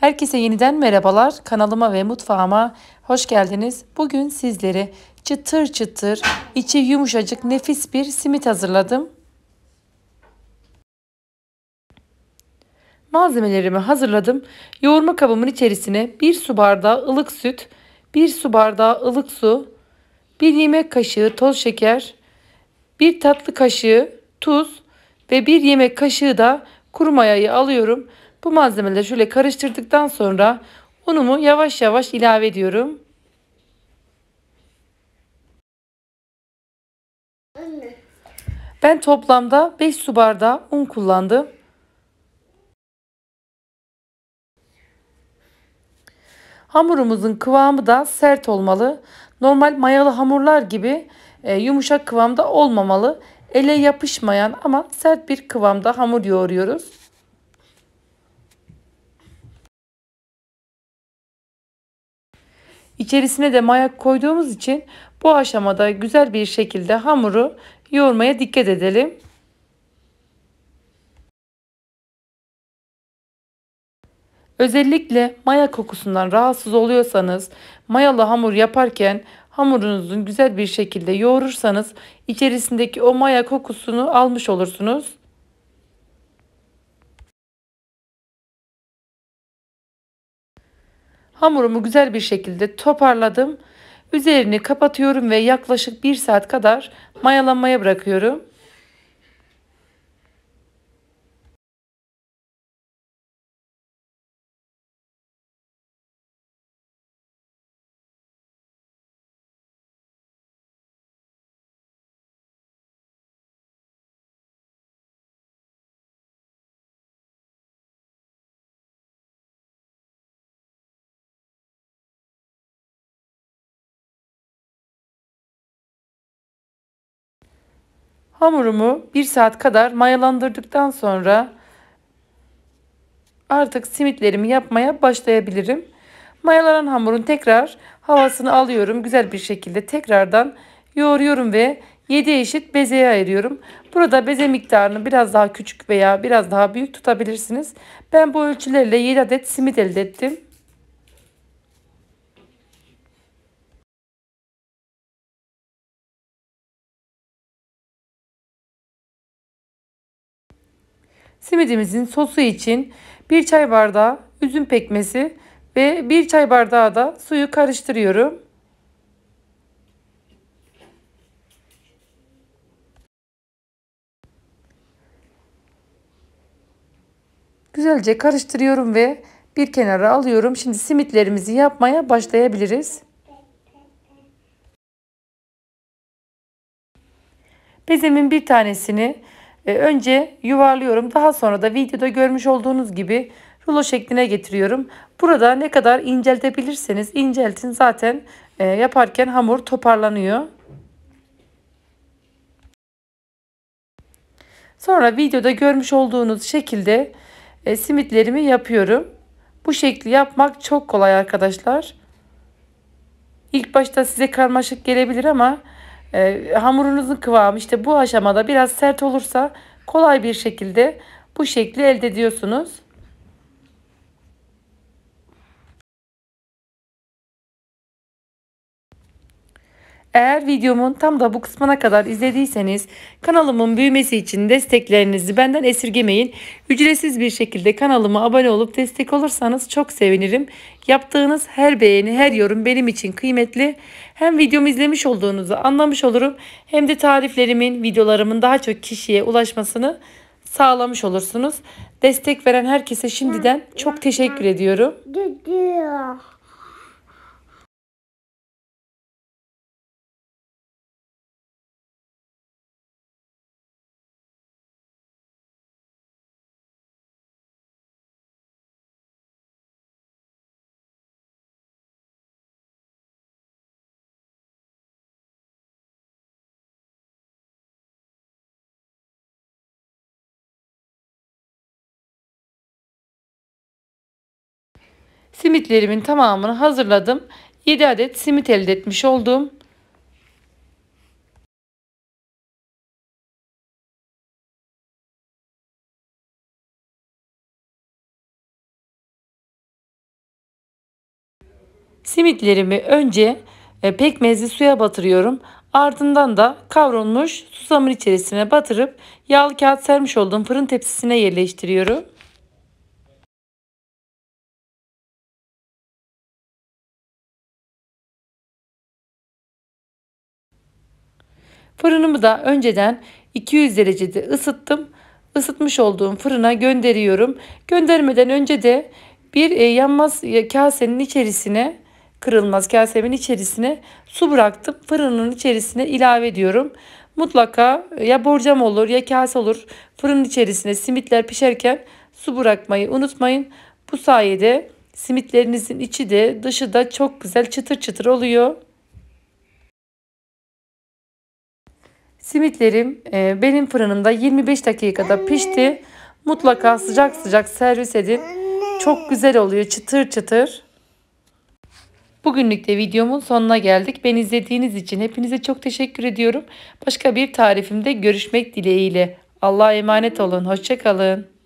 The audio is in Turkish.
Herkese yeniden merhabalar. Kanalıma ve mutfağıma hoş geldiniz. Bugün sizlere çıtır çıtır, içi yumuşacık nefis bir simit hazırladım. Malzemelerimi hazırladım. Yoğurma kabımın içerisine 1 su bardağı ılık süt, 1 su bardağı ılık su, 1 yemek kaşığı toz şeker, 1 tatlı kaşığı tuz ve 1 yemek kaşığı da kuru mayayı alıyorum. Bu malzemeleri şöyle karıştırdıktan sonra unumu yavaş yavaş ilave ediyorum. Ben toplamda 5 su bardağı un kullandım. Hamurumuzun kıvamı da sert olmalı. Normal mayalı hamurlar gibi e, yumuşak kıvamda olmamalı. Ele yapışmayan ama sert bir kıvamda hamur yoğuruyoruz. İçerisine de maya koyduğumuz için bu aşamada güzel bir şekilde hamuru yoğurmaya dikkat edelim. Özellikle maya kokusundan rahatsız oluyorsanız mayalı hamur yaparken hamurunuzun güzel bir şekilde yoğurursanız içerisindeki o maya kokusunu almış olursunuz. Hamurumu güzel bir şekilde toparladım. Üzerini kapatıyorum ve yaklaşık bir saat kadar mayalanmaya bırakıyorum. Hamurumu bir saat kadar mayalandırdıktan sonra artık simitlerimi yapmaya başlayabilirim. Mayalanan hamurun tekrar havasını alıyorum. Güzel bir şekilde tekrardan yoğuruyorum ve 7 eşit bezeye ayırıyorum. Burada beze miktarını biraz daha küçük veya biraz daha büyük tutabilirsiniz. Ben bu ölçülerle 7 adet simit elde ettim. Simidimizin sosu için 1 çay bardağı üzüm pekmesi ve 1 çay bardağı da suyu karıştırıyorum. Güzelce karıştırıyorum ve bir kenara alıyorum. Şimdi simitlerimizi yapmaya başlayabiliriz. Bezemin bir tanesini e, önce yuvarlıyorum. Daha sonra da videoda görmüş olduğunuz gibi rulo şekline getiriyorum. Burada ne kadar inceltebilirseniz inceltin zaten e, yaparken hamur toparlanıyor. Sonra videoda görmüş olduğunuz şekilde e, simitlerimi yapıyorum. Bu şekli yapmak çok kolay arkadaşlar. İlk başta size karmaşık gelebilir ama e, hamurunuzun kıvamı işte bu aşamada biraz sert olursa kolay bir şekilde bu şekli elde ediyorsunuz. Eğer videomun tam da bu kısmına kadar izlediyseniz kanalımın büyümesi için desteklerinizi benden esirgemeyin. Ücretsiz bir şekilde kanalıma abone olup destek olursanız çok sevinirim. Yaptığınız her beğeni, her yorum benim için kıymetli. Hem videomu izlemiş olduğunuzu anlamış olurum hem de tariflerimin, videolarımın daha çok kişiye ulaşmasını sağlamış olursunuz. Destek veren herkese şimdiden çok teşekkür ediyorum. Simitlerimin tamamını hazırladım. 7 adet simit elde etmiş oldum. Simitlerimi önce e, pekmezli suya batırıyorum. Ardından da kavrulmuş susamın içerisine batırıp yağlı kağıt sermiş olduğum fırın tepsisine yerleştiriyorum. Fırınımı da önceden 200 derecede ısıttım. Isıtmış olduğum fırına gönderiyorum. Göndermeden önce de bir e, yanmaz e, kasenin içerisine kırılmaz kasemin içerisine su bıraktım. Fırının içerisine ilave ediyorum. Mutlaka e, ya borcam olur ya kase olur. Fırının içerisine simitler pişerken su bırakmayı unutmayın. Bu sayede simitlerinizin içi de dışı da çok güzel çıtır çıtır oluyor. Simitlerim e, benim fırınımda 25 dakikada pişti. Mutlaka sıcak sıcak servis edin. Çok güzel oluyor çıtır çıtır. Bugünlük de videomun sonuna geldik. Beni izlediğiniz için hepinize çok teşekkür ediyorum. Başka bir tarifimde görüşmek dileğiyle. Allah'a emanet olun. Hoşçakalın.